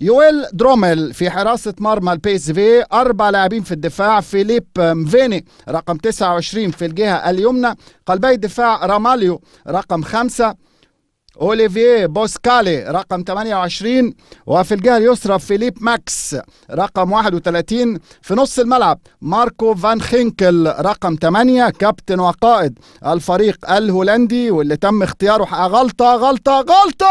يويل درومل في حراسة مرمى البيس في أربع لاعبين في الدفاع فيليب مفيني رقم 29 في الجهة اليمنى قلبي الدفاع راماليو رقم 5 أوليفي بوسكالي رقم 28 وفي الجهة اليسرى فيليب ماكس رقم 31 في نص الملعب ماركو فان خينكل رقم 8 كابتن وقائد الفريق الهولندي واللي تم اختياره غلطة غلطة غلطة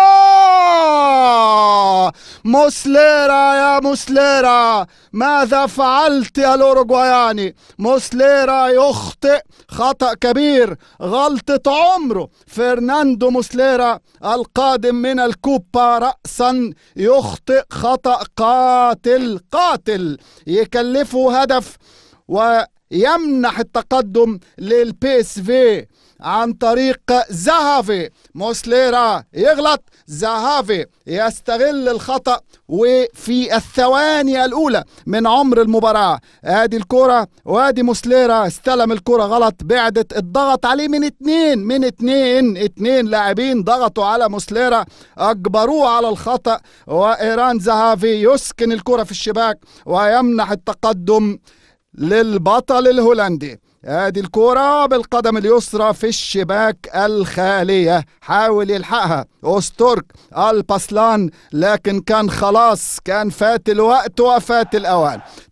موسليرا يا موسليرا ماذا فعلت يا الأوروغواياني موسليرا يخطئ خطأ كبير غلطة عمره فرناندو موسليرا القادم من الكوبا رأسا يخطئ خطأ قاتل قاتل يكلفه هدف و يمنح التقدم للبيس في عن طريق زهافي موسليرا يغلط زهافي يستغل الخطأ وفي الثواني الأولى من عمر المباراة ادي الكرة وادي موسليرا استلم الكرة غلط بعدت الضغط عليه من اثنين من اثنين اثنين لاعبين ضغطوا على موسليرا أجبروه على الخطأ وإيران زهافي يسكن الكرة في الشباك ويمنح التقدم للبطل الهولندي ادي الكرة بالقدم اليسرى في الشباك الخالية حاول يلحقها اوستورك الباسلان لكن كان خلاص كان فات الوقت وفات الاوان